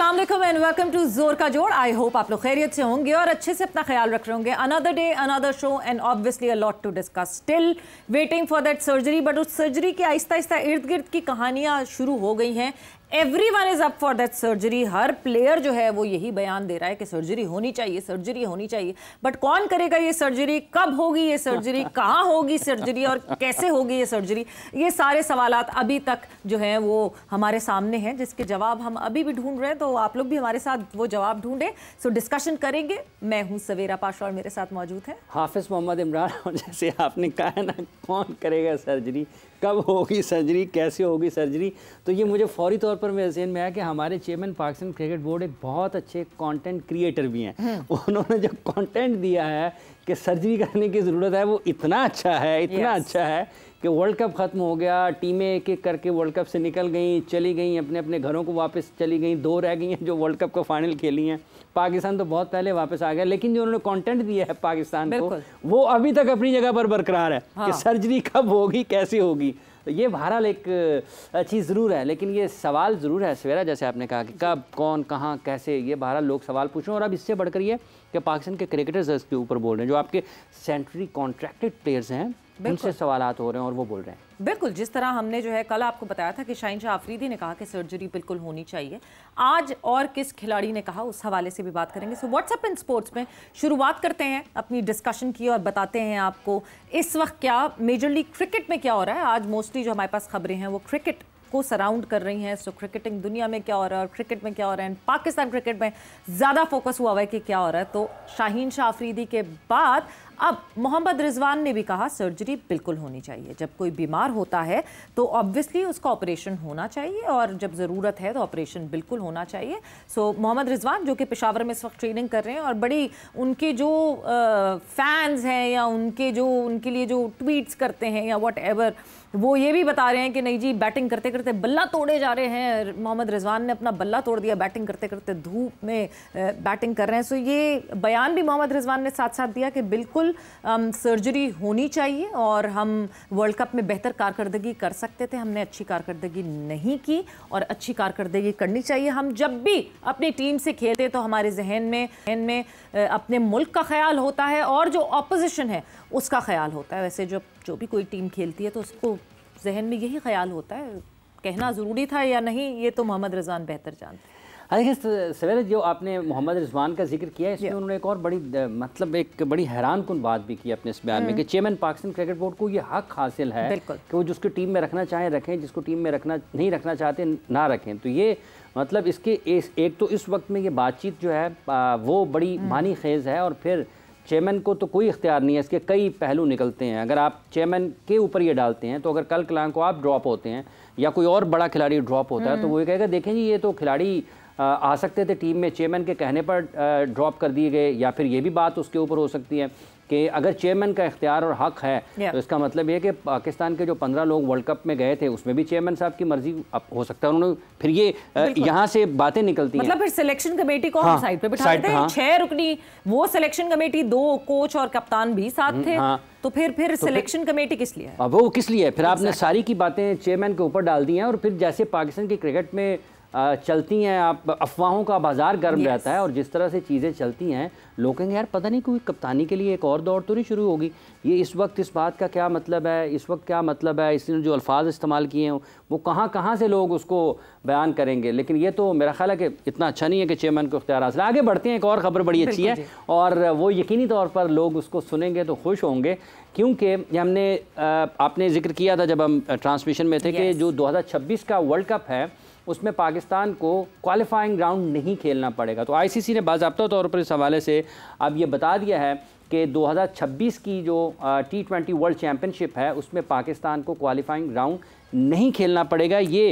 Aslam and welcome to जोर का जोड़ आई होप आप लोग खैरियत से होंगे और अच्छे से अपना ख्याल रख रहे होंगे another day another show and obviously a lot to discuss still waiting for that surgery but उस सर्जरी के आहिस्ता आहिस्ता इर्द गिर्द की कहानियाँ शुरू हो गई हैं everyone is up for that surgery हर प्लेयर जो है वो यही बयान दे रहा है कि सर्जरी होनी चाहिए सर्जरी होनी चाहिए बट कौन करेगा ये सर्जरी कब होगी ये सर्जरी कहाँ होगी सर्जरी और कैसे होगी ये सर्जरी ये सारे सवाल अभी तक जो है वो हमारे सामने हैं जिसके जवाब हम अभी भी ढूंढ रहे हैं तो आप लोग भी हमारे साथ वो जवाब ढूंढें सो डिस्कशन करेंगे मैं हूँ सवेरा पाशा और मेरे साथ मौजूद है हाफिज मोहम्मद इमरान जैसे आपने कहा ना कौन करेगा सर्जरी कब होगी सर्जरी कैसे होगी सर्जरी तो ये मुझे फौरी तौर पर मेरे जहन में आया कि हमारे चेयरमैन पाकिस्तान क्रिकेट बोर्ड एक बहुत अच्छे कंटेंट क्रिएटर भी हैं हम्म। उन्होंने जो कंटेंट दिया है कि सर्जरी करने की ज़रूरत है वो इतना अच्छा है इतना yes. अच्छा है कि वर्ल्ड कप ख़त्म हो गया टीमें एक एक करके वर्ल्ड कप से निकल गई चली गई अपने अपने घरों को वापस चली गई दो रह गई हैं जो वर्ल्ड कप का फाइनल खेली हैं पाकिस्तान तो बहुत पहले वापस आ गया लेकिन जो उन्होंने कंटेंट दिया है पाकिस्तान को वो अभी तक अपनी जगह पर बरकरार है हाँ। कि सर्जरी कब होगी कैसे होगी तो ये बहरहाल एक चीज़ ज़रूर है लेकिन ये सवाल ज़रूर है सवेरा जैसे आपने कहा कि कब कौन कहाँ कैसे ये बहरहाल लोग सवाल पूछें और अब इससे बढ़कर ये कि पाकिस्तान के क्रिकेटर्स इसके ऊपर बोल रहे हैं जो आपके सेंट्री कॉन्ट्रैक्टेड प्लेयर्स हैं उनसे सवाल हो रहे हैं और वो बोल रहे हैं बिल्कुल जिस तरह हमने जो है कल आपको बताया था कि शाहिन शाह आफरीदी ने कहा कि सर्जरी बिल्कुल होनी चाहिए आज और किस खिलाड़ी ने कहा उस हवाले से भी बात करेंगे सो व्हाट्सएप इन स्पोर्ट्स में शुरुआत करते हैं अपनी डिस्कशन की और बताते हैं आपको इस वक्त क्या मेजर लीग क्रिकेट में क्या हो रहा है आज मोस्टली जो हमारे पास खबरें हैं वो क्रिकेट को सराउंड कर रही हैं सो क्रिकेटिंग दुनिया में क्या हो रहा है और क्रिकेट में क्या हो रहा है पाकिस्तान क्रिकेट में ज़्यादा फोकस हुआ हुआ है कि क्या हो रहा है तो शाहीन शाह आफरीदी के बाद अब मोहम्मद रिजवान ने भी कहा सर्जरी बिल्कुल होनी चाहिए जब कोई बीमार होता है तो ऑब्वियसली उसका ऑपरेशन होना चाहिए और जब ज़रूरत है तो ऑपरेशन बिल्कुल होना चाहिए सो मोहम्मद रिजवान जो कि पेशावर में इस वक्त ट्रेनिंग कर रहे हैं और बड़ी उनके जो फैंस हैं या उनके जो उनके लिए जो ट्वीट्स करते हैं या वट वो ये भी बता रहे हैं कि नहीं जी बैटिंग करते करते बल्ला तोड़े जा रहे हैं मोहम्मद रिजवान ने अपना बल्ला तोड़ दिया बैटिंग करते करते धूप में बैटिंग कर रहे हैं सो ये बयान भी मोहम्मद रिजवान ने साथ साथ दिया कि बिल्कुल सर्जरी होनी चाहिए और हम वर्ल्ड कप में बेहतर कारकर्दगी कर सकते थे हमने अच्छी कारकर्दगी नहीं की और अच्छी कारकर्दगी करनी चाहिए हम जब भी अपनी टीम से खेलते तो हमारे जहन में जहन में अपने मुल्क का ख्याल होता है और जो अपोजिशन है उसका ख्याल होता है वैसे जब जो भी कोई टीम खेलती है तो उसको जहन में यही ख्याल होता है कहना ज़रूरी था या नहीं ये तो मोहम्मद रजान बेहतर जानते हैं देखिए हाँ, सवेरे जो आपने मोहम्मद रिजवान का जिक्र किया इसमें उन्होंने एक और बड़ी मतलब एक बड़ी हैरान कन बात भी की अपने इस बयान में hmm. कि चेयरमैन पाकिस्तान क्रिकेट बोर्ड को ये हक हासिल है कि वो जिसको टीम में रखना चाहें रखें जिसको टीम में रखना नहीं रखना चाहते ना रखें तो ये मतलब इसके एक तो इस वक्त में ये बातचीत जो है वो बड़ी hmm. मानी खेज है और फिर चेयरमैन को तो कोई इख्तियार नहीं है इसके कई पहलू निकलते हैं अगर आप चेयरमैन के ऊपर ये डालते हैं तो अगर कल कलांग को आप ड्रॉप होते हैं या कोई और बड़ा खिलाड़ी ड्रॉप होता है तो हम्म। वो ये कहेगा देखें जी ये तो खिलाड़ी आ सकते थे टीम में चेयरमैन के कहने पर ड्रॉप कर दिए गए या फिर ये भी बात उसके ऊपर हो सकती है कि अगर चेयरमैन का इख्तियार और हक है तो इसका मतलब ये कि पाकिस्तान के जो पंद्रह लोग वर्ल्ड कप में गए थे उसमें भी चेयरमैन साहब की मर्जी हो सकता है उन्होंने फिर ये यहाँ से बातें निकलती मतलब फिर सिलेक्शन कमेटी को हम साइड पे बिठा देते हैं हाँ। छह रुकनी वो सिलेक्शन कमेटी दो कोच और कप्तान भी साथ हम्म, थे हाँ। तो फिर फिर तो सिलेक्शन कमेटी किस लिए है वो किस लिए है फिर आपने सारी की बातें चेयरमैन के ऊपर डाल दी हैं और फिर जैसे पाकिस्तान की क्रिकेट में चलती हैं आप अफवाहों का बाज़ार गर्म yes. रहता है और जिस तरह से चीज़ें चलती हैं लोग कहेंगे यार पता नहीं कोई कप्तानी के लिए एक और दौड़ तो नहीं शुरू होगी ये इस वक्त इस बात का क्या मतलब है इस वक्त क्या मतलब है इसने जो अल्फाज इस्तेमाल किए हैं वो कहाँ कहाँ से लोग उसको बयान करेंगे लेकिन ये तो मेरा ख्याल है कि इतना अच्छा नहीं है कि चेयरमैन को अख्तियार हासिल आगे बढ़ते हैं एक और ख़बर बड़ी अच्छी है और वो यकीनी तौर पर लोग उसको सुनेंगे तो खुश होंगे क्योंकि हमने आपने जिक्र किया था जब हम ट्रांसमिशन में थे कि जो दो का वर्ल्ड कप है उसमें पाकिस्तान को क्वालिफाइंग ग्राउंड नहीं खेलना पड़ेगा तो आईसीसी ने बाबा तौर पर इस हवाले से अब ये बता दिया है कि 2026 की जो टी ट्वेंटी वर्ल्ड चैम्पियनशिप है उसमें पाकिस्तान को क्वालिफाइंग राउंड नहीं खेलना पड़ेगा ये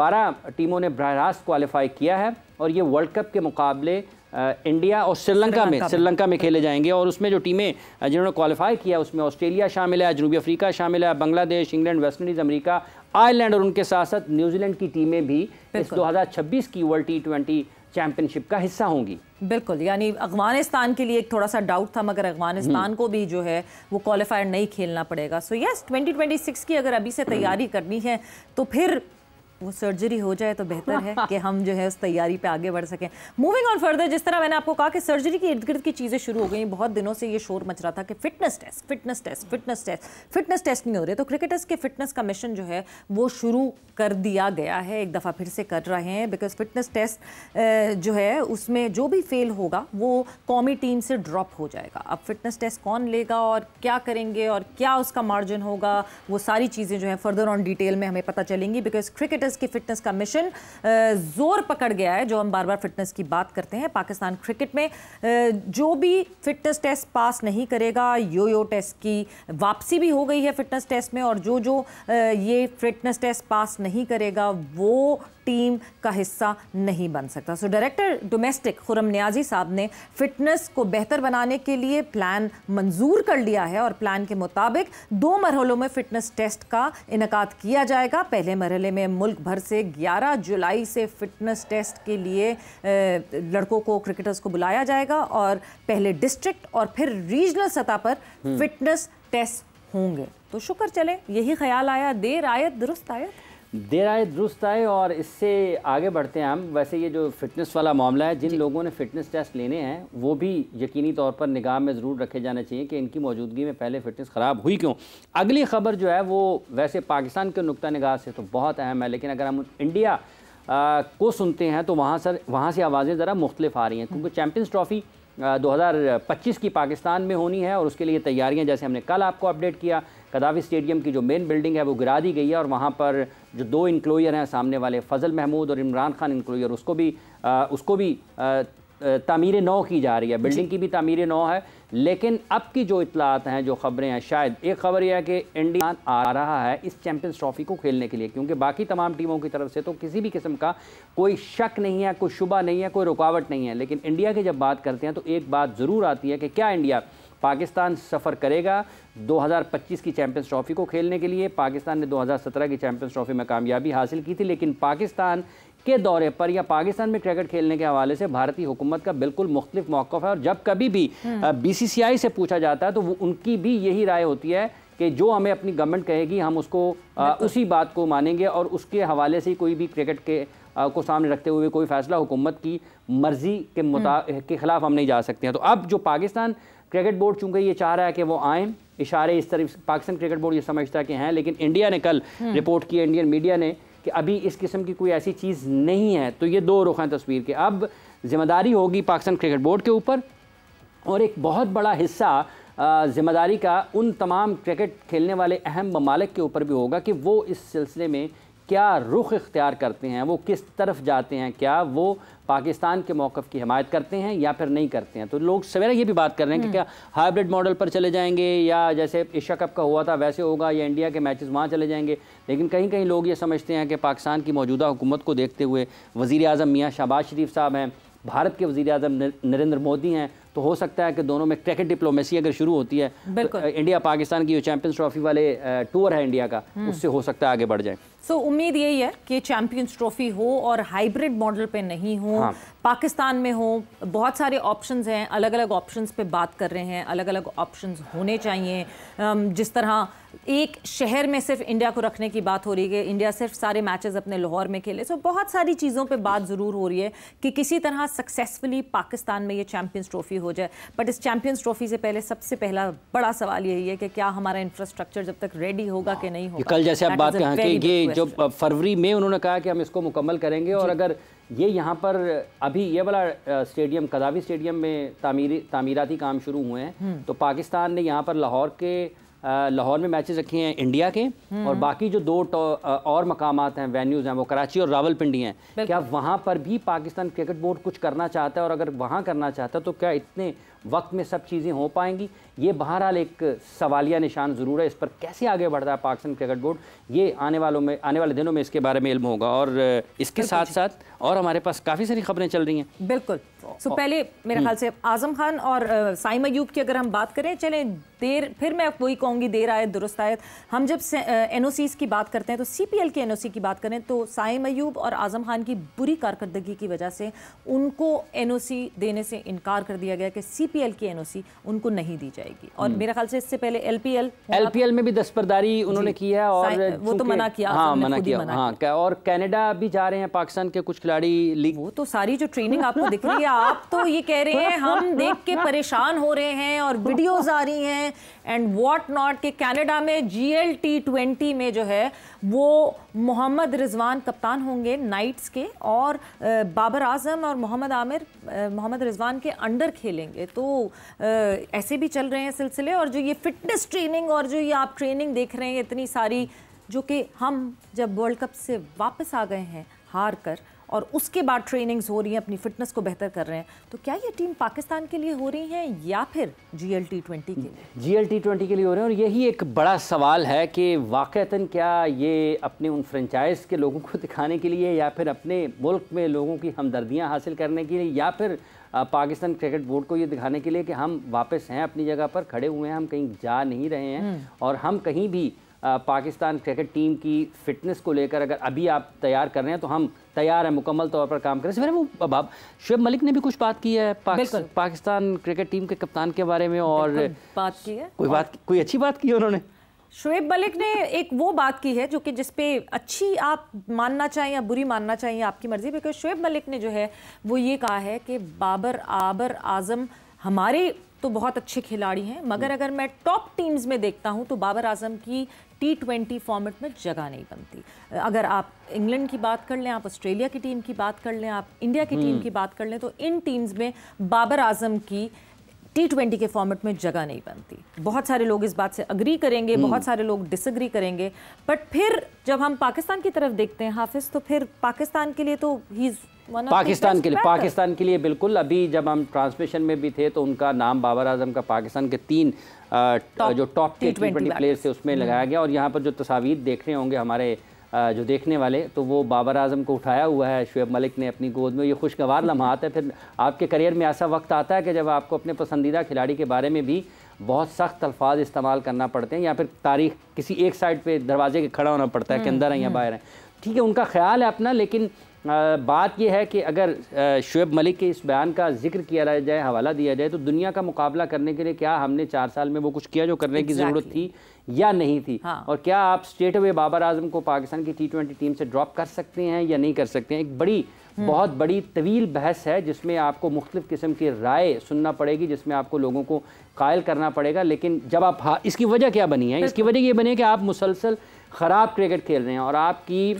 बारह टीमों ने बरह रास्त क्वालिफाई किया है और ये वर्ल्ड कप के मुकाबले इंडिया और श्रीलंका में श्रीलंका में खेले जाएंगे और उसमें जो टीमें जिन्होंने क्वालिफाई किया उसमें ऑस्ट्रेलिया शामिल है जनूबी अफ्रीका शामिल है Bangladesh England West Indies America Ireland और उनके साथ साथ न्यूजीलैंड की टीमें भी इस 2026 की वर्ल्ड टी ट्वेंटी चैंपियनशिप का हिस्सा होंगी बिल्कुल यानी अफगानिस्तान के लिए एक थोड़ा सा डाउट था मगर अफगानिस्तान हम्म। को भी जो है वो क्वालिफायर नहीं खेलना पड़ेगा सो यस 2026 की अगर अभी से तैयारी करनी है तो फिर वो सर्जरी हो जाए तो बेहतर है कि हम जो है उस तैयारी पे आगे बढ़ सकें मूविंग ऑन फर्दर जिस तरह मैंने आपको कहा कि सर्जरी के इर्द गिर्द की चीज़ें शुरू हो गई बहुत दिनों से ये शोर मच रहा था कि fitness test fitness test fitness test fitness test नहीं हो रहे तो क्रिकेटर्स के फिटनेस का मिशन जो है वो शुरू कर दिया गया है एक दफ़ा फिर से कर रहे हैं बिकॉज फिटनेस टेस्ट जो है उसमें जो भी फेल होगा वो कौमी टीम से ड्रॉप हो जाएगा अब फिटनेस टेस्ट कौन लेगा और क्या करेंगे और क्या उसका मार्जिन होगा वो सारी चीज़ें जो है फर्दर ऑन डिटेल में हमें पता चलेंगी बिकॉज क्रिकेटर्स क्रिकेटर्स की फिटनेस का मिशन जोर पकड़ गया है जो हम बार बार फिटनेस की बात करते हैं पाकिस्तान क्रिकेट में जो भी फिटनेस टेस्ट पास नहीं करेगा यो यो टेस्ट की वापसी भी हो गई है फिटनेस टेस्ट में और जो जो ये फिटनेस टेस्ट पास नहीं करेगा वो टीम का हिस्सा नहीं बन सकता so director domestic Khurram Niazi साहब ने फिटनेस को बेहतर बनाने के लिए प्लान मंजूर कर लिया है और प्लान के मुताबिक दो मरहलों में फिटनेस टेस्ट का इनका किया जाएगा पहले मरहले में मुल्क भर से 11 जुलाई से फिटनेस टेस्ट के लिए लड़कों को क्रिकेटर्स को बुलाया जाएगा और पहले डिस्ट्रिक्ट और फिर रीजनल सतह पर फिटनेस हम्म। टेस्ट होंगे तो शुक्र चले यही ख्याल आया देर आयत दुरुस्त आयत देर आए दुरुस्त आए और इससे आगे बढ़ते हैं हम वैसे ये जो फिटनेस वाला मामला है जिन लोगों ने फिटनेस टेस्ट लेने हैं वो भी यकीनी तौर पर निगाह में ज़रूर रखे जाने चाहिए कि इनकी मौजूदगी में पहले फिटनेस ख़राब हुई क्यों अगली खबर जो है वो वैसे पाकिस्तान के नुकता निगाह से तो बहुत अहम है लेकिन अगर हम इंडिया आ, को सुनते हैं तो वहाँ सर वहाँ से आवाज़ें ज़रा मुख्तलिफ आ रही हैं क्योंकि चैम्पियंस ट्रॉफ़ी 2025 की पाकिस्तान में होनी है और उसके लिए तैयारियां जैसे हमने कल आपको अपडेट किया कदाफी स्टेडियम की जो मेन बिल्डिंग है वो गिरा दी गई है और वहाँ पर जो दो इंक्लोयर हैं सामने वाले फजल महमूद और इमरान खान इंक्लोयर उसको भी आ, उसको भी तमीर नौ की जा रही है बिल्डिंग की भी तमीर नौ है लेकिन अब की जो इतलात हैं जो खबरें हैं शायद एक खबर यह है कि इंडिया आ रहा है इस चैंपियंस ट्रॉफी को खेलने के लिए क्योंकि बाकी तमाम टीमों की तरफ से तो किसी भी किस्म का कोई शक नहीं है कोई शुबा नहीं है कोई रुकावट नहीं है लेकिन इंडिया की जब बात करते हैं तो एक बात ज़रूर आती है कि क्या इंडिया पाकिस्तान सफ़र करेगा 2025 की चैंपियंस ट्रॉफी को खेलने के लिए पाकिस्तान ने 2017 की चैंपियंस ट्रॉफी में कामयाबी हासिल की थी लेकिन पाकिस्तान के दौरे पर या पाकिस्तान में क्रिकेट खेलने के हवाले से भारतीय हुकूमत का बिल्कुल मुख्तलिफ मौक़ है और जब कभी भी हम्म। बीसीसीआई से पूछा जाता है तो वो उनकी भी यही राय होती है कि जो हमें अपनी गवर्नमेंट कहेगी हम उसको आ, उसी बात को मानेंगे और उसके हवाले से कोई भी क्रिकेट के आ, को सामने रखते हुए कोई फैसला हुकूमत की मर्जी के मुता के ख़िलाफ़ हम नहीं जा सकते हैं तो अब जो पाकिस्तान क्रिकेट बोर्ड चूंकि ये चाह रहा है कि वो आए इशारे इस तरह पाकिस्तान क्रिकेट बोर्ड ये समझता है कि हैं लेकिन इंडिया ने कल हम्म। रिपोर्ट किया इंडियन मीडिया ने कि अभी इस किस्म की कोई ऐसी चीज़ नहीं है तो ये दो रुख हैं तस्वीर के अब जिम्मेदारी होगी पाकिस्तान क्रिकेट बोर्ड के ऊपर और एक बहुत बड़ा हिस्सा जिम्मेदारी का उन तमाम क्रिकेट खेलने वाले अहम ममालिक के ऊपर भी होगा कि वो इस सिलसिले में क्या रुख इख्तियार करते हैं वो किस तरफ जाते हैं क्या वो पाकिस्तान के मौक़ की हमायत करते हैं या फिर नहीं करते हैं तो लोग सवेरे ये भी बात कर रहे हैं कि हम्म। क्या हाइब्रिड मॉडल पर चले जाएंगे या जैसे एशिया कप का हुआ था वैसे होगा या इंडिया के मैचेस वहाँ चले जाएंगे लेकिन कहीं कहीं लोग ये समझते हैं कि पाकिस्तान की मौजूदा हुकूमत को देखते हुए वज़ी अजम मियाँ शहबाज शरीफ साहब हैं भारत के वजी अजम नरेंद्र मोदी हैं तो हो सकता है कि दोनों में क्रिकेट डिप्लोमेसी अगर शुरू होती है तो इंडिया पाकिस्तान की जो चैंपियंस ट्रॉफी वाले टूर है इंडिया का हम्म। उससे हो सकता है आगे बढ़ जाए सो so, उम्मीद यही है कि चैम्पियंस ट्रॉफी हो और हाइब्रिड मॉडल पे नहीं हो हाँ। पाकिस्तान में हो बहुत सारे ऑप्शंस हैं अलग अलग ऑप्शंस पे बात कर रहे हैं अलग अलग ऑप्शंस होने चाहिए जिस तरह एक शहर में सिर्फ इंडिया को रखने की बात हो रही है इंडिया सिर्फ सारे मैचेस अपने लाहौर में खेले सो so, बहुत सारी चीज़ों पे बात ज़रूर हो रही है कि किसी तरह सक्सेसफुली पाकिस्तान में ये चैम्पियंस ट्रॉफी हो जाए बट इस चैम्पियंस ट्रॉफी से पहले सबसे पहला बड़ा सवाल यही है कि क्या हमारा इंफ्रास्ट्रक्चर जब तक रेडी होगा कि हाँ। नहीं होगा कल जैसे आप बात कि ये जी जो फरवरी में उन्होंने कहा कि हम इसको मुकम्मल करेंगे और अगर ये यहाँ पर अभी ये वाला स्टेडियम कदावी स्टेडियम में तामीर तामीराती काम शुरू हुए हैं हम्म। तो पाकिस्तान ने यहाँ पर लाहौर के लाहौर में मैचेस रखे हैं इंडिया के और हम्म। बाकी जो दो और मकाम हैं वेन्यूज़ हैं वो कराची और रावलपिंडी हैं क्या वहाँ पर भी पाकिस्तान क्रिकेट बोर्ड कुछ करना चाहता है और अगर वहाँ करना चाहता है तो क्या इतने वक्त में सब चीज़ें हो पाएंगी ये बहरहाल एक सवालिया निशान ज़रूर है इस पर कैसे आगे बढ़ रहा है पाकिस्तान क्रिकेट बोर्ड ये आने वालों में आने वाले दिनों में इसके बारे में इल्म होगा और इसके साथ साथ और हमारे पास काफ़ी सारी खबरें चल रही हैं बिल्कुल सो oh, पहले मेरे hmm. ख्याल से आजम खान और साइम अयूब की अगर हम बात करें चले देर फिर मैं वही कहूंगी देर आए दुरुस्त आए हम जब एन ओ की बात करते हैं तो सी पी एल के एन ओ सी की बात करें तो साइम अयूब और आजम खान की बुरी कारकर्दगी की वजह से उनको एन ओ सी देने से इनकार कर दिया गया कि सी पी एल की एन ओ सी उनको नहीं दी जाएगी और hmm. मेरे ख्याल से इससे पहले L P L L P L में भी दस्तरदारी उन्होंने की है और वो तो मना किया हाँ मना किया हाँ और कैनेडा भी जा रहे हैं पाकिस्तान के कुछ खिलाड़ी लीग वो तो सारी जो ट्रेनिंग आपको दिख रही है आप तो ये कह रहे हैं हम देख के परेशान हो रहे हैं और वीडियोस आ रही हैं एंड वॉट नॉट कि कनाडा में जी एल टी ट्वेंटी में जो है वो मोहम्मद रिजवान कप्तान होंगे नाइट्स के और बाबर आजम और मोहम्मद आमिर मोहम्मद रिजवान के अंडर खेलेंगे तो ऐसे भी चल रहे हैं सिलसिले और जो ये फिटनेस ट्रेनिंग और जो ये आप ट्रेनिंग देख रहे हैं इतनी सारी जो कि हम जब वर्ल्ड कप से वापस आ गए हैं हार कर और उसके बाद ट्रेनिंग्स हो रही हैं अपनी फिटनेस को बेहतर कर रहे हैं तो क्या ये टीम पाकिस्तान के लिए हो रही हैं या फिर जी एल टी ट्वेंटी के लिए जी एल टी ट्वेंटी के लिए हो रहे हैं और यही एक बड़ा सवाल है कि वाक़ता क्या ये अपने उन फ्रेंचाइज के लोगों को दिखाने के लिए या फिर अपने मुल्क में लोगों की हमदर्दियाँ हासिल करने के लिए या फिर पाकिस्तान क्रिकेट बोर्ड को ये दिखाने के लिए कि हम वापस हैं अपनी जगह पर खड़े हुए हैं हम कहीं जा नहीं रहे हैं हम्म। और हम कहीं भी पाकिस्तान क्रिकेट टीम की फ़िटनेस को लेकर अगर अभी आप तैयार कर रहे हैं तो हम तैयार हैं मुकम्मल तौर पर काम रहे हैं वो बाब शुएब मलिक ने भी कुछ बात की है पाकिस्, पाकिस्तान क्रिकेट टीम के कप्तान के बारे में और बात की है कोई बात कोई अच्छी बात की उन्होंने शुएब मलिक ने एक वो बात की है जो कि जिस पे अच्छी आप मानना चाहें या बुरी मानना चाहिए आपकी मर्ज़ी बिकॉज शुएब मलिक ने जो है वो ये कहा है कि बाबर आबर आज़म हमारे तो बहुत अच्छे खिलाड़ी हैं मगर हम्म। अगर मैं टॉप टीम्स में देखता हूं तो बाबर आजम की टी ट्वेंटी फॉर्मेट में जगह नहीं बनती अगर आप इंग्लैंड की बात कर लें आप ऑस्ट्रेलिया की टीम की बात कर लें आप इंडिया की टीम हम्म। की बात कर लें तो इन टीम्स में बाबर आजम की टी ट्वेंटी के फॉर्मेट में जगह नहीं बनती बहुत सारे लोग इस बात से अग्री करेंगे हम्म। बहुत सारे लोग डिसग्री करेंगे बट फिर जब हम पाकिस्तान की तरफ देखते हैं हाफिज़ तो फिर पाकिस्तान के लिए तो ही इज़ पाकिस्तान के लिए पाकिस्तान के लिए बिल्कुल अभी जब हम ट्रांसमिशन में भी थे तो उनका नाम बाबर आजम का पाकिस्तान के तीन आ, जो टॉप टी ट्वेंटी प्लेयर्स थे उसमें hmm. लगाया गया और यहाँ पर जो तस्वीर देख रहे होंगे हमारे जो देखने वाले तो वो बाबर आजम को उठाया हुआ है शुएब मलिक ने अपनी गोद में ये खुशगवार लम्हात है फिर आपके करियर में ऐसा वक्त आता है कि जब आपको अपने पसंदीदा खिलाड़ी के बारे में भी बहुत सख्त अल्फाज इस्तेमाल करना पड़ते हैं या फिर तारीख किसी एक साइड पे दरवाजे के खड़ा होना पड़ता है कि hmm, अंदर हैं या hmm. बाहर हैं ठीक है उनका ख्याल है अपना लेकिन बात यह है कि अगर शुएब मलिक के इस बयान का जिक्र किया जाए हवाला दिया जाए तो दुनिया का मुकाबला करने के लिए क्या हमने चार साल में वो कुछ किया जो करने exactly. की ज़रूरत थी या नहीं थी हाँ। और क्या आप स्टेट वे बाबर आजम को पाकिस्तान की टी ट्वेंटी टीम से ड्रॉप कर सकते हैं या नहीं कर सकते हैं एक बड़ी हम्म। बहुत बड़ी तवील बहस है जिसमें आपको मुख्तफ किस्म की राय सुनना पड़ेगी जिसमें आपको लोगों को कायल करना पड़ेगा लेकिन जब आप हाँ इसकी वजह क्या बनी है इसकी वजह ये बनी है कि आप मुसलसल ख़राब क्रिकेट खेल रहे हैं और आपकी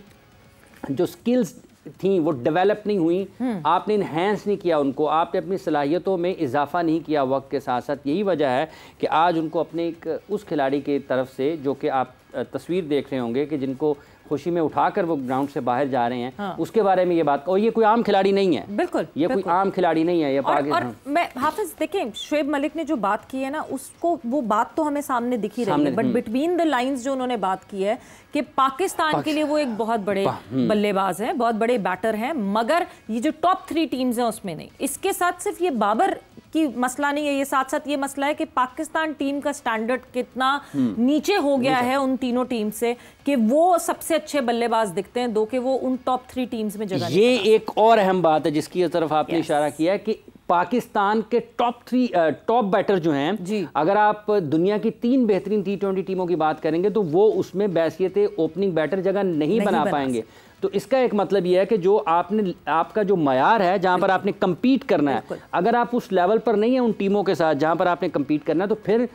जो स्किल्स थी वो डेवलप नहीं हुई हम्म। आपने इन्हेंस नहीं किया उनको आपने अपनी सलाहियतों में इजाफा नहीं किया वक्त के साथ साथ यही वजह है कि आज उनको अपने एक उस खिलाड़ी की तरफ से जो कि आप तस्वीर देख रहे होंगे कि जिनको खुशी में उठाकर वो ग्राउंड से बाहर जा रहे हैं हाँ। उसके बारे में ये बात और ये कोई आम खिलाड़ी नहीं है बिल्कुल ये बिल्कुल। कोई आम खिलाड़ी नहीं है ये और, और मैं हाफिज देखें शुएब मलिक ने जो बात की है ना उसको वो बात तो हमें सामने दिखी रही है बट बिटवीन द लाइन्स जो उन्होंने बात की है कि पाकिस्तान के लिए वो एक बहुत बड़े हम्म। बल्लेबाज हैं बहुत बड़े बैटर हैं मगर ये जो टॉप थ्री टीम्स हैं उसमें नहीं इसके साथ सिर्फ ये बाबर कि मसला नहीं है ये साथ साथ ये मसला है कि पाकिस्तान टीम का स्टैंडर्ड कितना नीचे हो गया हम्म। है उन तीनों टीम से कि वो सबसे अच्छे बल्लेबाज दिखते हैं दो के वो उन टॉप थ्री टीम्स में जगह ये एक और अहम बात है जिसकी तरफ आपने इशारा किया कि पाकिस्तान के टॉप थ्री टॉप बैटर जो हैं अगर आप दुनिया की तीन बेहतरीन टी ट्वेंटी टीमों की बात करेंगे तो वो उसमें बैसीत ओपनिंग बैटर जगह नहीं, नहीं बना, बना पाएंगे तो इसका एक मतलब यह है कि जो आपने आपका जो मैार है जहाँ पर आपने कम्पीट करना है अगर आप उस लेवल पर नहीं है उन टीमों के साथ जहाँ पर आपने कम्पीट करना है तो फिर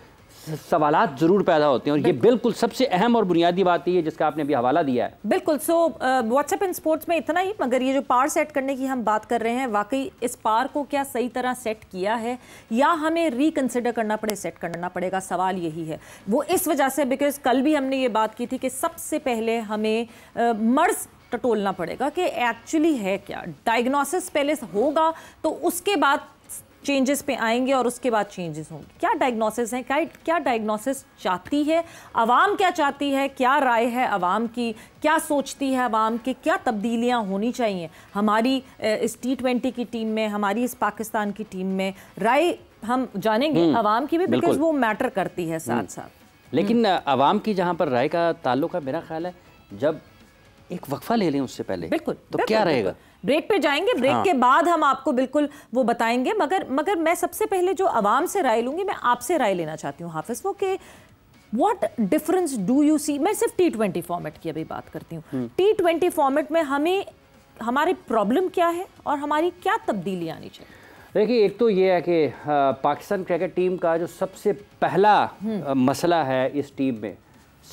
सवाल जरूर पैदा होते हैं और ये बिल्कुल सबसे अहम और बुनियादी बात है जिसका आपने अभी हवाला दिया है बिल्कुल सो व्हाट्सएप इन स्पोर्ट्स में इतना ही मगर ये जो पार सेट करने की हम बात कर रहे हैं वाकई इस पार को क्या सही तरह सेट किया है या हमें रिकन्सिडर करना पड़े सेट करना पड़ेगा सवाल यही है वो इस वजह से बिकॉज कल भी हमने ये बात की थी कि सबसे पहले हमें मर्ज टटोलना पड़ेगा कि एक्चुअली है क्या डायग्नोसिस पहले होगा तो उसके बाद चेंजेस पे आएंगे और उसके बाद चेंजेस होंगे क्या डायग्नोसिस है क्या क्या डायग्नोसिस चाहती है आवाम क्या चाहती है क्या राय है आवाम की क्या सोचती है आवाम की क्या तब्दीलियां होनी चाहिए हमारी इस टी ट्वेंटी की टीम में हमारी इस पाकिस्तान की टीम में राय हम जानेंगे हम्म, आवाम की भी बिकॉज वो मैटर करती है साथ हम्म। साथ लेकिन आवाम की जहाँ पर राय का ताल्लुक है मेरा ख्याल है जब एक वक्फा ले लें उससे पहले बिल्कुल तो बिल्कुल, क्या रहेगा ब्रेक पे जाएंगे ब्रेक हाँ। के बाद हम आपको बिल्कुल वो बताएंगे मगर मगर मैं सबसे पहले जो आवाम से राय लूंगी मैं आपसे राय लेना चाहती हूँ हाफिज वो कि what difference do you see मैं सिर्फ टी ट्वेंटी फॉर्मेट की अभी बात करती हूँ टी ट्वेंटी फॉर्मेट में हमें हमारी प्रॉब्लम क्या है और हमारी क्या तब्दीली आनी चाहिए देखिए एक तो ये है कि पाकिस्तान क्रिकेट टीम का जो सबसे पहला हम्म। मसला है इस टीम में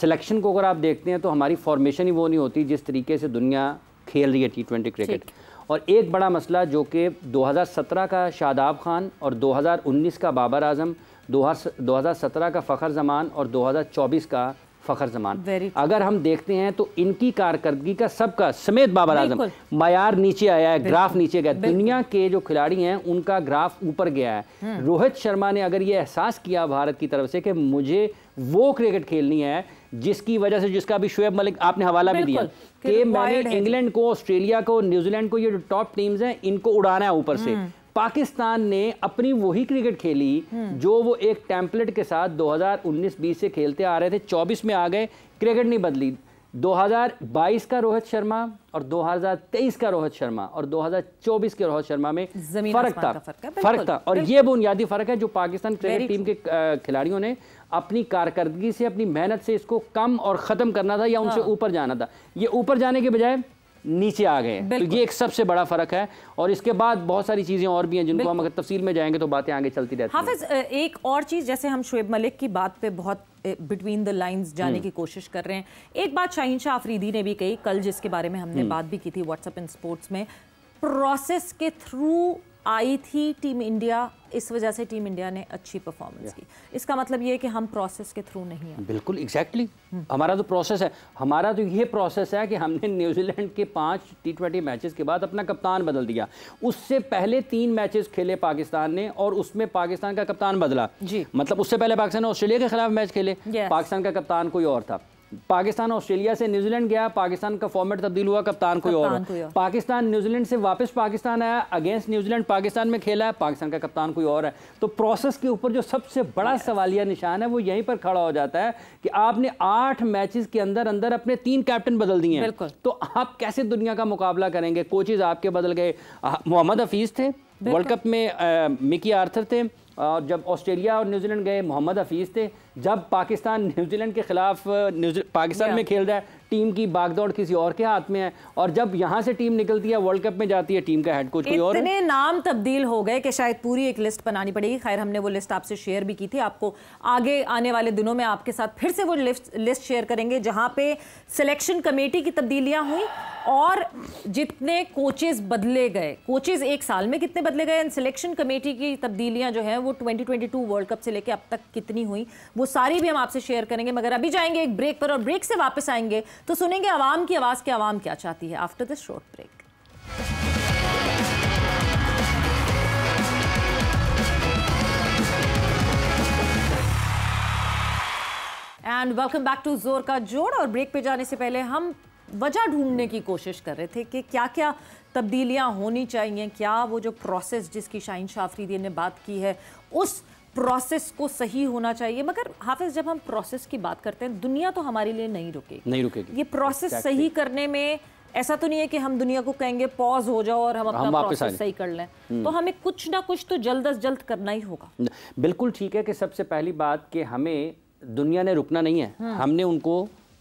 सिलेक्शन को अगर आप देखते हैं तो हमारी फॉर्मेशन ही वो नहीं होती जिस तरीके से दुनिया खेल रही है टी ट्वेंटी क्रिकेट और एक बड़ा मसला जो कि 2017 का शादाब खान और 2019 का बाबर आजम 2017 का फ़खर जमान और 2024 का फ़खर जमान अगर हम देखते हैं तो इनकी कारकर्दगी का सबका समेत बाबर आजम मैार नीचे आया है ग्राफ नीचे गया दुनिया के जो खिलाड़ी हैं उनका ग्राफ ऊपर गया है हम्म। रोहित शर्मा ने अगर ये एहसास किया भारत की तरफ से कि मुझे वो क्रिकेट खेलनी है जिसकी वजह से जिसका अभी शुएब मलिक आपने हवाला भी दिया कि मैंने इंग्लैंड को ऑस्ट्रेलिया को न्यूजीलैंड को ये जो टॉप टीम्स हैं इनको उड़ाना है ऊपर से हम्म। पाकिस्तान ने अपनी वही क्रिकेट खेली जो वो एक टैंपलेट के साथ 2019-20 से खेलते आ रहे थे 24 में आ गए क्रिकेट नहीं बदली 2022 का रोहित शर्मा और 2023 का रोहित शर्मा और 2024 के रोहित शर्मा में फर्क था फर्क था और ये बुनियादी फर्क है जो पाकिस्तान क्रिकेट टीम के खिलाड़ियों ने अपनी कारकर्दगी से अपनी मेहनत से इसको कम और ख़त्म करना था या उनसे हाँ। ऊपर जाना था ये ऊपर जाने के बजाय नीचे आ गए तो ये एक सबसे बड़ा फर्क है और इसके बाद बहुत सारी चीज़ें और भी हैं जिनको हम अगर तफसील में जाएंगे तो बातें आगे चलती रहती हाफिज एक और चीज़ जैसे हम शुएब मलिक की बात पे बहुत बिटवीन द लाइंस जाने हम्म। की कोशिश कर रहे हैं एक बात शाहिन शाह आफरीदी ने भी कही कल जिसके बारे में हमने हम्म। बात भी की थी व्हाट्सअप एंड स्पोर्ट्स में प्रोसेस के थ्रू आई थी टीम इंडिया इस वजह से टीम इंडिया ने अच्छी परफॉर्मेंस की इसका मतलब ये है कि हम प्रोसेस के थ्रू नहीं हैं बिल्कुल एग्जैक्टली exactly. हम्म। हमारा तो प्रोसेस है हमारा तो ये प्रोसेस है कि हमने न्यूजीलैंड के पांच टी ट्वेंटी मैचेस के बाद अपना कप्तान बदल दिया उससे पहले तीन मैचेस खेले पाकिस्तान ने और उसमें पाकिस्तान का कप्तान बदला जी मतलब उससे पहले पाकिस्तान ने ऑस्ट्रेलिया के खिलाफ मैच खेले पाकिस्तान का कप्तान कोई और था पाकिस्तान ऑस्ट्रेलिया से न्यूजीलैंड गया पाकिस्तान का फॉर्मेट तब्दील हुआ कप्तान कोई और पाकिस्तान न्यूजीलैंड से वापस पाकिस्तान आया अगेंस्ट न्यूजीलैंड पाकिस्तान में खेला है पाकिस्तान का कप्तान कोई और है तो प्रोसेस के ऊपर जो सबसे बड़ा सवालिया निशान है वो यहीं पर खड़ा हो जाता है कि आपने आठ मैचेस के अंदर अंदर अपने तीन कैप्टन बदल दिए हैं तो आप कैसे दुनिया का मुकाबला करेंगे कोचेज आपके बदल गए मोहम्मद हफीज थे वर्ल्ड कप में मिकी आर्थर थे और जब ऑस्ट्रेलिया और न्यूजीलैंड गए मोहम्मद हफीज़ थे जब पाकिस्तान न्यूजीलैंड के खिलाफ पाकिस्तान में खेल रहा है टीम की बागदौड़ किसी और के हाथ में है और जब यहाँ से टीम निकलती है वर्ल्ड कप में जाती है टीम का हेड कोच कोई और इतने नाम तब्दील हो गए कि शायद पूरी एक लिस्ट बनानी पड़ेगी खैर हमने वो लिस्ट आपसे शेयर भी की थी आपको आगे आने वाले दिनों में आपके साथ फिर से वो लिस्ट लिस्ट शेयर करेंगे जहाँ पे सिलेक्शन कमेटी की तब्दीलियाँ हुई और जितने कोचेज बदले गए कोचेज एक साल में कितने बदले गए एंड सिलेक्शन कमेटी की तब्दीलियां जो हैं वो 2022 वर्ल्ड कप से लेकर अब तक कितनी हुई वो सारी भी हम आपसे शेयर करेंगे मगर अभी जाएंगे एक ब्रेक पर और ब्रेक से वापस आएंगे तो सुनेंगे आवाम की आवाज़ के आवाम क्या चाहती है after this short break and welcome back to जोर का जोड़ और ब्रेक पे जाने से पहले हम वजह ढूंढने की कोशिश कर रहे थे कि क्या क्या तब्दीलियां होनी चाहिए क्या वो जो प्रोसेस जिसकी शाहिन शाफरीदी ने बात की है उस प्रोसेस को सही होना चाहिए मगर हाफिज जब हम प्रोसेस की बात करते हैं दुनिया तो हमारे लिए नहीं रुकेगी नहीं रुकेगी ये प्रोसेस सही करने में ऐसा तो नहीं है कि हम दुनिया को कहेंगे पॉज हो जाओ और हम अपना प्रोसेस सही कर लें हम्म। तो हमें कुछ ना कुछ तो जल्द अज जल्द करना ही होगा बिल्कुल ठीक है कि सबसे पहली बात कि हमें दुनिया ने रुकना नहीं है हम्म। हमने उनको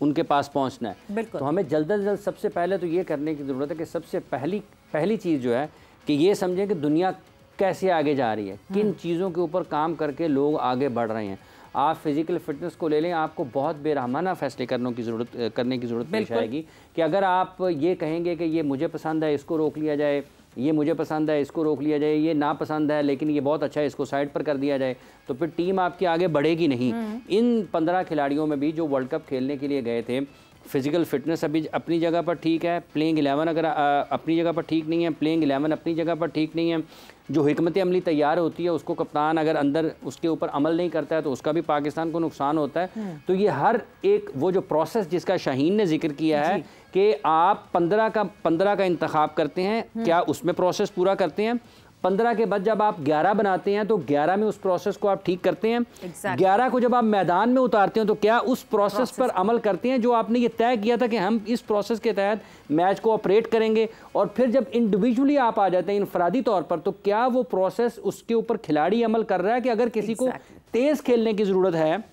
उनके पास पहुंचना है तो हमें जल्द अज जल्द सबसे पहले तो ये करने की ज़रूरत है कि सबसे पहली पहली चीज़ जो है कि ये समझें कि दुनिया कैसे आगे जा रही है हम्म। किन चीज़ों के ऊपर काम करके लोग आगे बढ़ रहे हैं आप फिजिकल फिटनेस को ले लें आपको बहुत बेरहमाना फैसले करने की ज़रूरत करने की ज़रूरत पेश आएगी कि अगर आप ये कहेंगे कि ये मुझे पसंद है इसको रोक लिया जाए ये मुझे पसंद है इसको रोक लिया जाए ये ना पसंद है लेकिन ये बहुत अच्छा है इसको साइड पर कर दिया जाए तो फिर टीम आपकी आगे बढ़ेगी नहीं हम्म। इन पंद्रह खिलाड़ियों में भी जो वर्ल्ड कप खेलने के लिए गए थे फिज़िकल फिटनेस अभी अपनी जगह पर ठीक है प्लेइंग एलेवन अगर अपनी जगह पर ठीक नहीं है प्लेइंग एलेवन अपनी जगह पर ठीक नहीं है जो हमत अमली तैयार होती है उसको कप्तान अगर अंदर उसके ऊपर अमल नहीं करता है तो उसका भी पाकिस्तान को नुकसान होता है हम्म। तो ये हर एक वो जो प्रोसेस जिसका शाहीन ने जिक्र किया है कि आप पंद्रह का पंद्रह का इंतखब करते हैं हम्म। क्या उसमें प्रोसेस पूरा करते हैं पंद्रह के बाद जब आप ग्यारह बनाते हैं तो ग्यारह में उस प्रोसेस को आप ठीक करते हैं ग्यारह exactly. को जब आप मैदान में उतारते हैं तो क्या उस प्रोसेस, पर अमल करते हैं जो आपने ये तय किया था कि हम इस प्रोसेस के तहत मैच को ऑपरेट करेंगे और फिर जब इंडिविजुअली आप आ जाते हैं इनफरादी तौर पर तो क्या वो प्रोसेस उसके ऊपर खिलाड़ी अमल कर रहा है कि अगर किसी exactly. को तेज़ खेलने की ज़रूरत है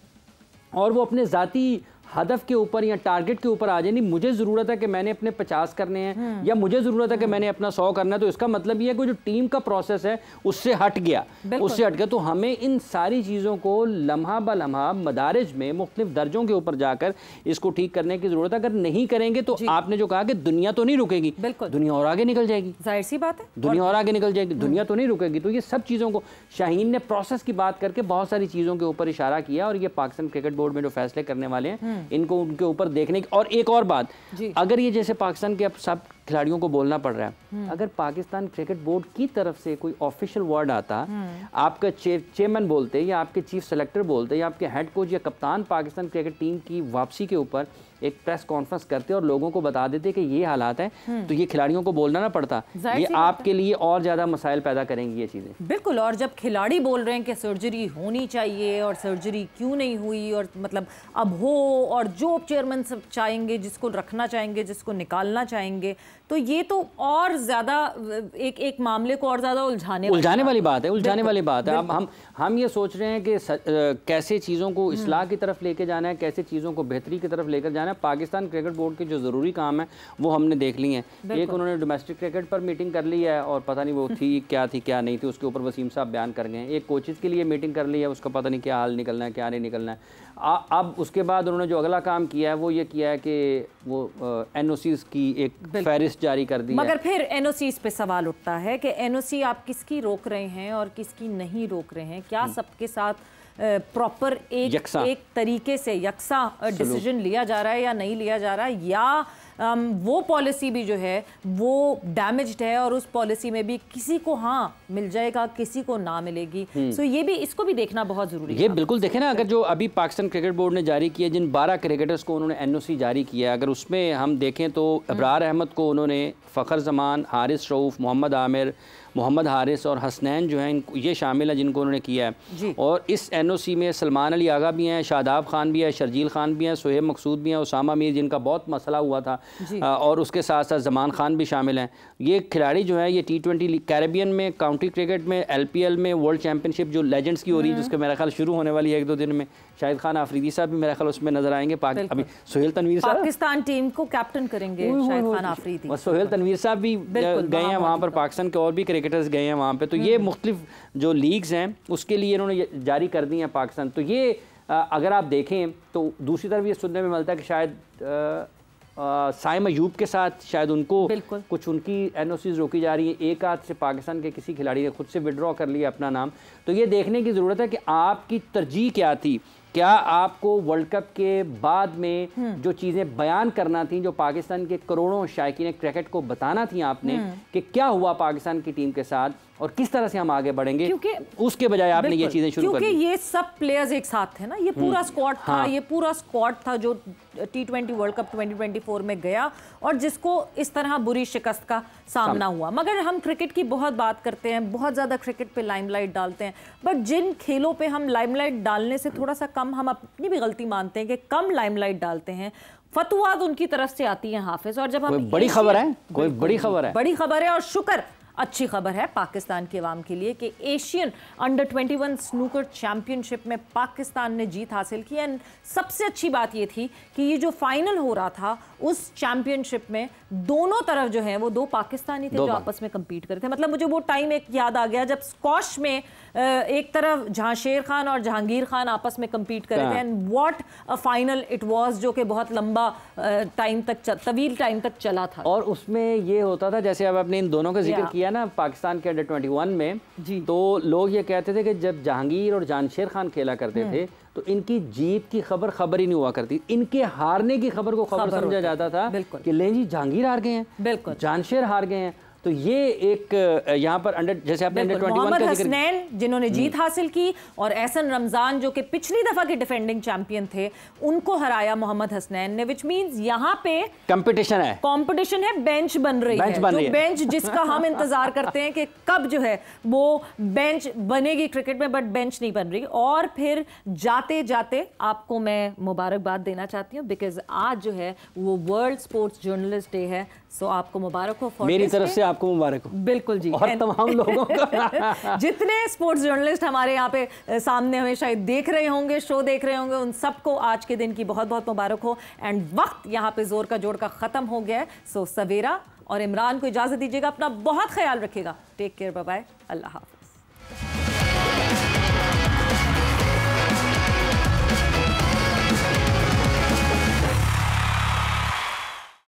और वो अपने ज़ाती हदफ के ऊपर या टारगेट के ऊपर आ जाए नहीं मुझे ज़रूरत है कि मैंने अपने पचास करने हैं हम्म। या मुझे ज़रूरत है कि हम्म। मैंने अपना सौ करना है तो इसका मतलब ये है कि जो टीम का प्रोसेस है उससे हट गया उससे हट गया तो हमें इन सारी चीज़ों को लम्हा ब लम्हा मदारज में मुख्तफ दर्जों के ऊपर जाकर इसको ठीक करने की ज़रूरत है अगर नहीं करेंगे तो आपने जो कहा कि दुनिया तो नहीं रुकेगी दुनिया और आगे निकल जाएगी जाहिर सी बात है दुनिया और आगे निकल जाएगी दुनिया हम्म। तो नहीं रुकेगी तो ये सब चीज़ों को शाहीन ने प्रोसेस की बात करके बहुत सारी चीज़ों के ऊपर इशारा किया और ये पाकिस्तान क्रिकेट बोर्ड में जो फैसले करने वाले हैं इनको उनके ऊपर देखने की और एक और बात अगर ये जैसे पाकिस्तान के सब खिलाड़ियों को बोलना पड़ रहा है हम्म। अगर पाकिस्तान क्रिकेट बोर्ड की तरफ से कोई ऑफिशियल वर्ड आता हम्म। आपका चेयरमैन बोलते या आपके चीफ सेलेक्टर बोलते या आपके हेड कोच या कप्तान पाकिस्तान क्रिकेट टीम की वापसी के ऊपर एक प्रेस कॉन्फ्रेंस करते और लोगों को बता देते कि ये हालात हैं हम्म। तो ये खिलाड़ियों को बोलना ना पड़ता ये आपके लिए और ज़्यादा मसाइल पैदा करेंगी ये चीज़ें बिल्कुल और जब खिलाड़ी बोल रहे हैं कि सर्जरी होनी चाहिए और सर्जरी क्यों नहीं हुई और मतलब अब हो और जो चेयरमैन सब चाहेंगे जिसको रखना चाहेंगे जिसको निकालना चाहेंगे तो ये तो और ज़्यादा एक एक मामले को और ज़्यादा उलझाने उलझाने वाली बात है उलझाने वाली बात है अब हम हम ये सोच रहे हैं कि स, आ, कैसे चीज़ों को इसलाह की तरफ लेके जाना है कैसे चीज़ों को बेहतरी की तरफ लेकर जाना है पाकिस्तान क्रिकेट बोर्ड के जो ज़रूरी काम है वो हमने देख ली है एक उन्होंने डोमेस्टिक क्रिकेट पर मीटिंग कर ली है और पता नहीं वो थी क्या थी क्या नहीं थी उसके ऊपर वसीम साहब बयान कर गए एक कोचिज के लिए मीटिंग कर ली है उसका पता नहीं क्या हाल निकलना है क्या नहीं निकलना है अब उसके बाद उन्होंने जो अगला काम किया है वो ये किया है कि वो एन की एक फहरिस्त जारी कर दी मगर फिर एन पे सवाल उठता है कि एन आप किसकी रोक रहे हैं और किसकी नहीं रोक रहे हैं क्या हम्म। सबके साथ प्रॉपर एक एक तरीके से यकसा डिसीजन लिया जा रहा है या नहीं लिया जा रहा है या वो पॉलिसी भी जो है वो डैमेज्ड है और उस पॉलिसी में भी किसी को हाँ मिल जाएगा किसी को ना मिलेगी सो हम्म। ये भी इसको भी देखना बहुत ज़रूरी है ये बिल्कुल देखें ना अगर जो अभी पाकिस्तान क्रिकेट बोर्ड ने जारी किया जिन बारह क्रिकेटर्स को उन्होंने एन जारी किया अगर उसमें हम देखें तो हम्म। अबरार अहमद को उन्होंने फ़खर जमान हारिस शरूफ मोहम्मद आमिर मोहम्मद हारिस और हसनैन जो हैं ये शामिल हैं जिनको उन्होंने किया है और इस एनओसी में सलमान अली आगा भी हैं शादाब खान भी है शर्जील खान भी हैं सोहेब मकसूद भी हैं उसामा मीर जिनका बहुत मसला हुआ था और उसके साथ साथ जमान खान भी शामिल हैं ये खिलाड़ी जो है ये टी ट्वेंटी कैरेबियन में काउंटी क्रिकेट में एल में वर्ल्ड चैम्पियनशिप जो लेजेंड्स की हो रही है हम्म। जिसका मेरा ख्याल शुरू होने वाली है एक दो दिन में शाहिद खान आफरीदी साहब भी मेरा ख्याल उसमें नजर आएंगे अभी सुहेल तनवीर साहब पाकिस्तान टीम को कैप्टन करेंगे सोहेल तनवीर साहब भी गए हैं वहाँ पर पाकिस्तान के और भी क्रिकेटर्स गए हैं वहाँ पर तो ये हम्म। मुख्तफ जो लीग्स हैं उसके लिए इन्होंने जारी कर दी हैं पाकिस्तान तो ये अगर आप देखें तो दूसरी तरफ ये सुनने में मिलता है कि शायद साइम अयूब के साथ शायद उनको कुछ उनकी एन रोकी जा रही है एक आध से पाकिस्तान के किसी खिलाड़ी ने खुद से विड्रॉ कर लिया अपना नाम तो ये देखने की ज़रूरत है कि आपकी तरजीह क्या थी क्या आपको वर्ल्ड कप के बाद में हम्म। जो चीज़ें बयान करना थी जो पाकिस्तान के करोड़ों ने क्रिकेट को बताना थी आपने हम्म। कि क्या हुआ पाकिस्तान की टीम के साथ और किस तरह से हम आगे बढ़ेंगे क्योंकि उसके बजाय आपने ये चीज़ें शुरू क्योंकि ये सब प्लेयर्स एक साथ थे ना ये पूरा स्क्वाड हम्म। था हाँ। ये पूरा स्क्वाड था जो टी ट्वेंटी वर्ल्ड कप 2024 में गया और जिसको इस तरह बुरी शिकस्त का सामना हुआ मगर हम क्रिकेट की बहुत बात करते हैं बहुत ज़्यादा क्रिकेट पे लाइमलाइट डालते हैं बट जिन खेलों पे हम लाइमलाइट डालने से थोड़ा सा कम हम अपनी भी गलती मानते हैं कि कम लाइमलाइट डालते हैं फतवाद उनकी तरफ से आती है हाफिज और जब हम बड़ी खबर है कोई बड़ी खबर है बड़ी खबर है और शुक्र अच्छी खबर है पाकिस्तान के अवाम के लिए कि एशियन अंडर 21 स्नूकर चैम्पियनशिप में पाकिस्तान ने जीत हासिल की एंड सबसे अच्छी बात ये थी कि ये जो फाइनल हो रहा था उस चैम्पियनशिप में दोनों तरफ जो है वो दो पाकिस्तानी थे जो आपस में कम्पीट करते थे मतलब मुझे वो टाइम एक याद आ गया जब स्कॉश में एक तरफ शेर खान और जहांगीर खान आपस में कम्पीट करे थे and what a final it was जो कि बहुत लंबा टाइम तक तवील टाइम तक चला था और उसमें ये होता था जैसे अब आपने इन दोनों का जिक्र किया ના પાકિસ્તાન કે એડ 21 મે જી તો લોગ યે કહેતે થે કે જબ જહાંગીર ઓર જાનશીર ખાન ખેલા કરતે થે તો ઇનકી જીત કી ખબર ખબરી નહી હોવા કરતી ઇનકે હારને કી ખબર કો ખબર સમજા જાતા થા કે લેજી જહાંગીર હાર ગયે હે જાનશીર હાર ગયે तो ये एक यहाँ पर अंडर जैसे आपने अंडर का जिक्र हसनैन जिन्होंने जीत हम्म। हासिल की और एहसन रमज़ान जो कि पिछली दफ़ा के डिफेंडिंग चैंपियन थे उनको हराया मोहम्मद हसनैन ने विच मींस यहाँ पे कंपटीशन है कंपटीशन है बेंच बन रही बेंच है बन जो रही बेंच है। जिसका हम इंतज़ार करते हैं कि कब जो है वो बेंच बनेगी क्रिकेट में बट बेंच नहीं बन रही और फिर जाते जाते आपको मैं मुबारकबाद देना चाहती हूँ बिकॉज आज जो है वो वर्ल्ड स्पोर्ट्स जर्नलिस्ट डे है सो आपको मुबारक हो मेरी तरफ से आपको मुबारक हो बिल्कुल जी और तमाम लोगों का जितने स्पोर्ट्स जर्नलिस्ट हमारे यहाँ पे सामने हमें शायद देख रहे होंगे शो देख रहे होंगे उन सबको आज के दिन की बहुत बहुत मुबारक हो एंड वक्त यहाँ पे जोर का जोड़ का ख़त्म हो गया है सो सवेरा और इमरान को इजाज़त दीजिएगा अपना बहुत ख्याल रखेगा take care bye Allah half